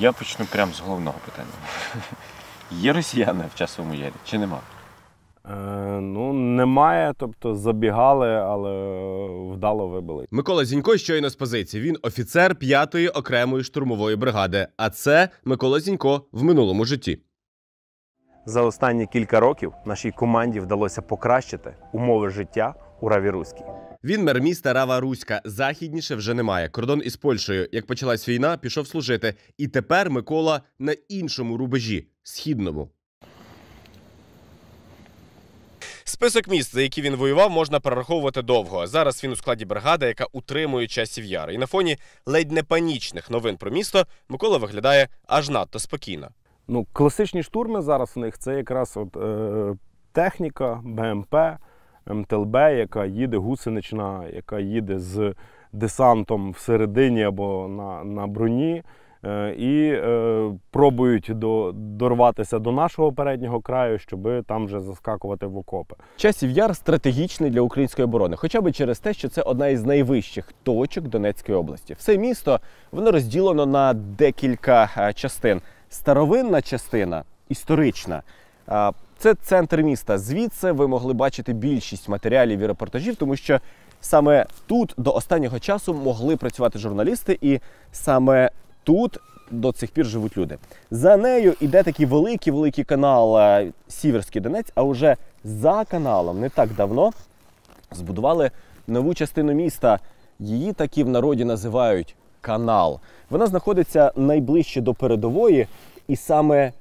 Я почну прямо з головного питання. Є росіяни в часовому ярі чи нема? Е, ну, немає, тобто забігали, але вдало вибили. Микола Зінько щойно з позиції. Він офіцер 5-ї окремої штурмової бригади. А це Микола Зінько в минулому житті. За останні кілька років нашій команді вдалося покращити умови життя у Раві Руській. Він мер міста Рава Руська. Західніше вже немає. Кордон із Польщею. Як почалась війна, пішов служити. І тепер Микола на іншому рубежі східному. Список міст, за які він воював, можна перераховувати довго. Зараз він у складі бригади, яка утримує часів яр. І на фоні ледь не панічних новин про місто Микола виглядає аж надто спокійно. Ну, класичні штурми зараз у них це якраз от е, техніка, БМП. МТЛБ, яка їде гусенична, яка їде з десантом всередині або на на броні, е, і е, пробують до, дорватися до нашого переднього краю, щоб там вже заскакувати в окопи. Часів яр стратегічний для української оборони, хоча б через те, що це одна із найвищих точок Донецької області. Все місто воно розділено на декілька е, частин. Старовинна частина історична. Це центр міста. Звідси ви могли бачити більшість матеріалів і репортажів, тому що саме тут до останнього часу могли працювати журналісти, і саме тут до цих пір живуть люди. За нею йде такий великий-великий канал е, Сіверський Донець, а вже за каналом не так давно збудували нову частину міста. Її такі в народі називають канал. Вона знаходиться найближче до передової, і саме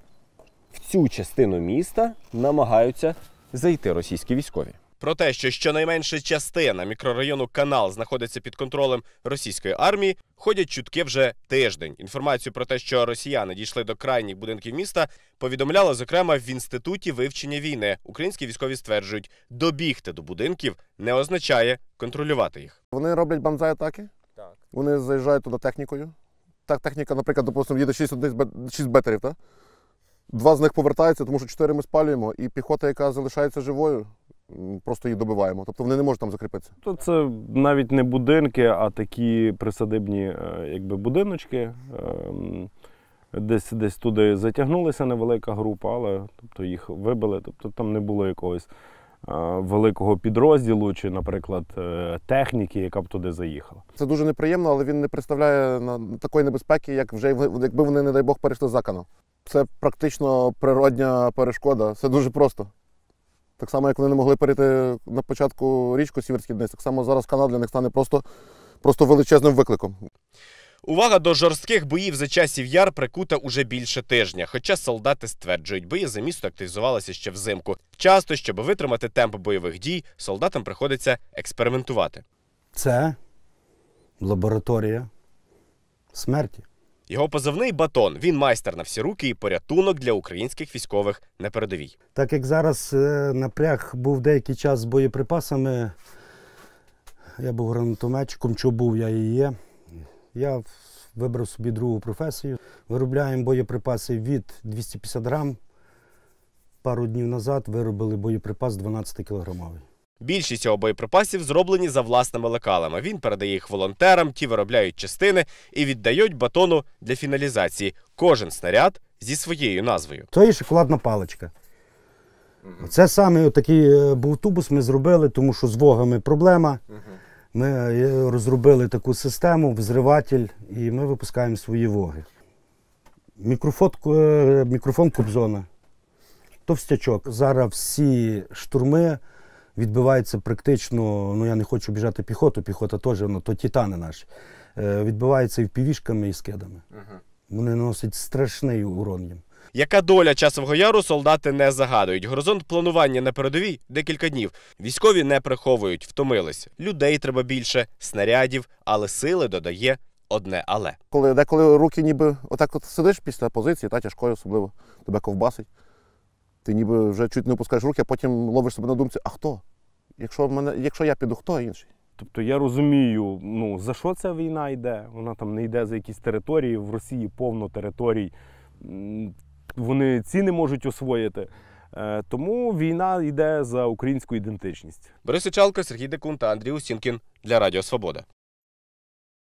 цю частину міста намагаються зайти російські військові. Про те, що щонайменше частина мікрорайону канал знаходиться під контролем російської армії, ходять чутки вже тиждень. Інформацію про те, що росіяни дійшли до крайніх будинків міста, повідомляла зокрема в інституті вивчення війни. Українські військові стверджують, добігти до будинків не означає контролювати їх. Вони роблять бамзай-атаки, так вони заїжджають туди технікою. Так, техніка, наприклад, допустимо, їде 6 6 бетерів, так? Два з них повертаються, тому що чотири ми спалюємо, і піхота, яка залишається живою, просто її добиваємо. Тобто вони не можуть там закріпитися. То це навіть не будинки, а такі присадибні е, якби, будиночки. Ем, десь десь туди затягнулася невелика група, але тобто їх вибили, тобто там не було якогось. Е, великого підрозділу чи, наприклад, е, техніки, яка б туди заїхала. Це дуже неприємно, але він не представляє е, такої небезпеки, як вже якби вони, не дай Бог, перейшли за канал. Це практично природня перешкода. Це дуже просто. Так само, як вони не могли перейти на початку річку Сіверський Днес, так само зараз канал для них стане просто, просто величезним викликом. Увага до жорстких боїв за часів яр прикута уже більше тижня. Хоча солдати стверджують, бої за місто активізувалися ще взимку. Часто, щоб витримати темп бойових дій, солдатам приходиться експериментувати. Це лабораторія смерті. Його позивний батон. Він майстер на всі руки і порятунок для українських військових на передовій. Так як зараз е, напряг був деякий час з боєприпасами, я був гранатометчиком, чого був я і є. Я вибрав собі другу професію. Виробляємо боєприпаси від 250 грам. Пару днів назад виробили боєприпас 12 кілограмовий. Більшість цього боєприпасів зроблені за власними лекалами. Він передає їх волонтерам, ті виробляють частини і віддають батону для фіналізації. Кожен снаряд зі своєю назвою. Це є шоколадна паличка. Це саме такий е, був тубус ми зробили, тому що з вогами проблема. Ми е, розробили таку систему, взриватель, і ми випускаємо свої воги. Мікрофон, е, мікрофон Кобзона. Товстячок. Зараз всі штурми відбиваються практично, ну я не хочу біжати піхоту, піхота теж, ну, то тітани наші. Е, відбиваються і впівішками, і скидами. Вони наносять страшний урон їм. Яка доля часового яру солдати не загадують? Горизонт планування на передовій декілька днів. Військові не приховують, втомились. Людей треба більше, снарядів, але сили додає одне але. Коли деколи руки ніби отак от сидиш після позиції, та тяжкою особливо тебе ковбасить. Ти ніби вже чуть не опускаєш руки, а потім ловиш себе на думці, а хто? Якщо мене, якщо я піду, хто інший? Тобто я розумію, ну за що ця війна йде? Вона там не йде за якісь території. В Росії повно територій вони ціни можуть освоїти. Е, тому війна йде за українську ідентичність. Борис Очалко, Сергій Декун та Андрій Усінкін для Радіо Свобода.